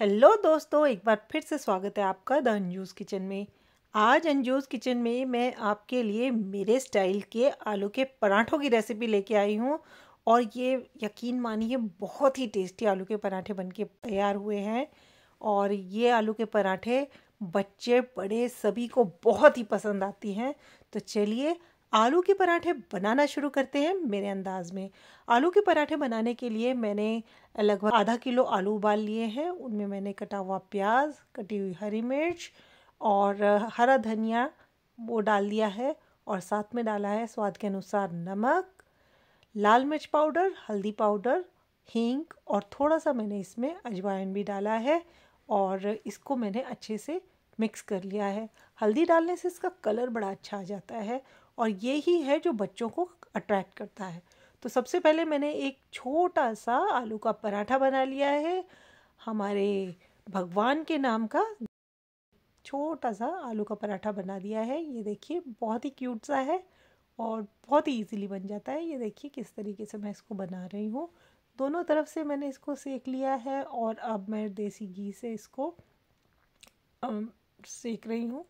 hello दोस्तों एक बार फिर से स्वागत है आपका द अंजूस किचन में आज अंजूस किचन में मैं आपके लिए मेरे स्टाइल के आलू के पराठों की रेसिपी लेके आई हूँ और ये यकीन मानिए बहुत ही टेस्टी आलू के पराठे बनके तैयार हुए हैं और ये आलू के पराठे बच्चे बड़े सभी को बहुत ही पसंद आती हैं तो चलिए आलू के पराठे बनाना शुरू करते हैं मेरे अंदाज में आलू के पराठे बनाने के लिए मैंने लगभग आधा किलो आलू उबाल लिए हैं उनमें मैंने कटा हुआ प्याज कटी हुई हरी मिर्च और हरा धनिया वो डाल दिया है और साथ में डाला है स्वाद के अनुसार नमक लाल मिर्च पाउडर हल्दी पाउडर हींग और थोड़ा सा मैंने इसमें अजवाइन भी डाला है और इसको मैंने अच्छे से मिक्स कर लिया है हल्दी डालने से इसका कलर बड़ा अच्छा आ जाता है और ये ही है जो बच्चों को अट्रैक्ट करता है तो सबसे पहले मैंने एक छोटा सा आलू का पराठा बना लिया है हमारे भगवान के नाम का छोटा सा आलू का पराठा बना दिया है ये देखिए बहुत ही क्यूट सा है और बहुत ही इजीली बन जाता है ये देखिए किस तरीके से मैं इसको बना रही हूँ दोनों तरफ से मैंने इसको सेक लिया है और अब मैं देसी घी से इसको सेक रही हूँ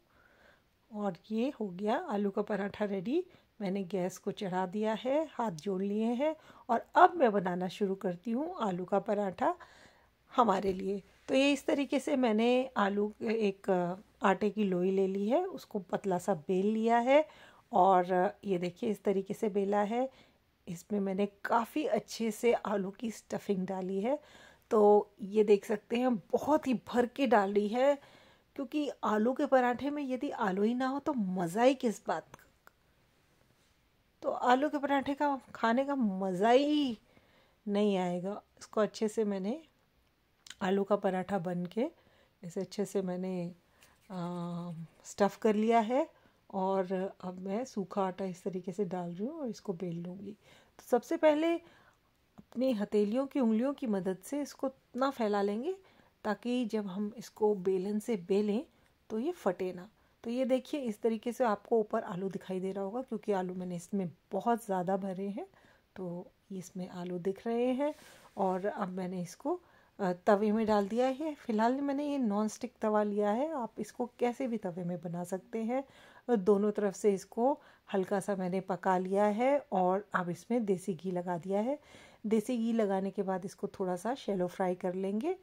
और ये हो गया आलू का पराठा रेडी मैंने गैस को चढ़ा दिया है हाथ जोड़ लिए हैं और अब मैं बनाना शुरू करती हूँ आलू का पराठा हमारे लिए तो ये इस तरीके से मैंने आलू एक आटे की लोई ले ली है उसको पतला सा बेल लिया है और ये देखिए इस तरीके से बेला है इसमें मैंने काफ़ी अच्छे से आलू की स्टफिंग डाली है तो ये देख सकते हैं बहुत ही भर के डाली है क्योंकि आलू के पराठे में यदि आलू ही ना हो तो मज़ा ही किस बात का तो आलू के पराठे का खाने का मज़ा ही नहीं आएगा इसको अच्छे से मैंने आलू का पराठा बन के इसे अच्छे से मैंने स्टफ़ कर लिया है और अब मैं सूखा आटा इस तरीके से डाल रही हूँ और इसको बेल लूँगी तो सबसे पहले अपनी हथेलियों की उंगलियों की मदद से इसको इतना फैला लेंगे ताकि जब हम इसको बेलन से बेलें तो ये फटे ना तो ये देखिए इस तरीके से आपको ऊपर आलू दिखाई दे रहा होगा क्योंकि आलू मैंने इसमें बहुत ज़्यादा भरे हैं तो इसमें आलू दिख रहे हैं और अब मैंने इसको तवे में डाल दिया है फिलहाल मैंने ये नॉन स्टिक तवा लिया है आप इसको कैसे भी तवे में बना सकते हैं दोनों तरफ से इसको हल्का सा मैंने पका लिया है और अब इसमें देसी घी लगा दिया है देसी घी लगाने के बाद इसको थोड़ा सा शेलो फ्राई कर लेंगे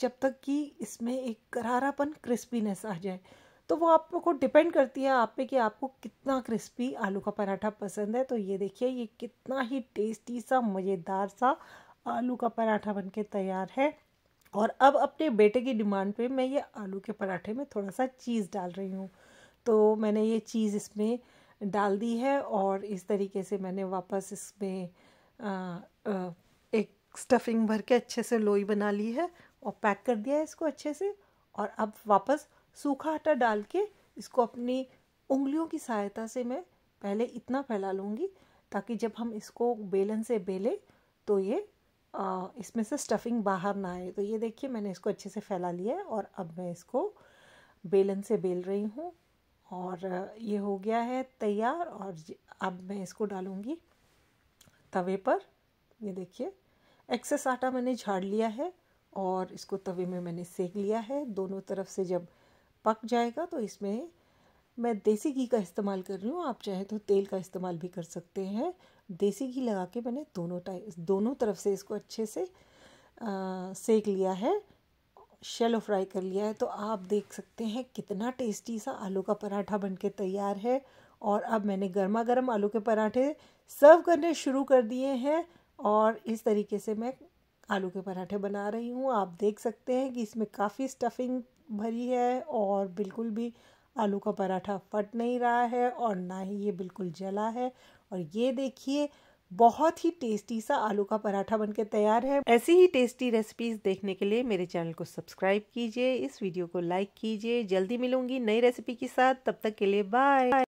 जब तक कि इसमें एक करारापन क्रिस्पीनेस आ जाए तो वो आप को डिपेंड करती है आप पे कि आपको कितना क्रिस्पी आलू का पराठा पसंद है तो ये देखिए ये कितना ही टेस्टी सा मज़ेदार सा आलू का पराठा बन तैयार है और अब अपने बेटे की डिमांड पे मैं ये आलू के पराठे में थोड़ा सा चीज़ डाल रही हूँ तो मैंने ये चीज़ इसमें डाल दी है और इस तरीके से मैंने वापस इसमें एक स्टफिंग भर के अच्छे से लोई बना ली है और पैक कर दिया है इसको अच्छे से और अब वापस सूखा आटा डाल के इसको अपनी उंगलियों की सहायता से मैं पहले इतना फैला लूँगी ताकि जब हम इसको बेलन से बेलें तो ये इसमें से स्टफिंग बाहर ना आए तो ये देखिए मैंने इसको अच्छे से फैला लिया है और अब मैं इसको बेलन से बेल रही हूँ और ये हो गया है तैयार और अब मैं इसको डालूँगी तवे पर ये देखिए एक्सेस आटा मैंने झाड़ लिया है और इसको तवे में मैंने सेक लिया है दोनों तरफ से जब पक जाएगा तो इसमें मैं देसी घी का इस्तेमाल कर रही हूँ आप चाहें तो तेल का इस्तेमाल भी कर सकते हैं देसी घी लगा के मैंने दोनों टाइम दोनों तरफ से इसको अच्छे से आ, सेक लिया है शेलो फ्राई कर लिया है तो आप देख सकते हैं कितना टेस्टी सा आलू का पराठा बनके तैयार है और अब मैंने गर्मा गर्म आलू के पराठे सर्व करने शुरू कर दिए हैं और इस तरीके से मैं आलू के पराठे बना रही हूँ आप देख सकते हैं कि इसमें काफ़ी स्टफिंग भरी है और बिल्कुल भी आलू का पराठा फट नहीं रहा है और ना ही ये बिल्कुल जला है और ये देखिए बहुत ही टेस्टी सा आलू का पराठा बनके तैयार है ऐसी ही टेस्टी रेसिपीज देखने के लिए मेरे चैनल को सब्सक्राइब कीजिए इस वीडियो को लाइक कीजिए जल्दी मिलूंगी नई रेसिपी के साथ तब तक के लिए बाय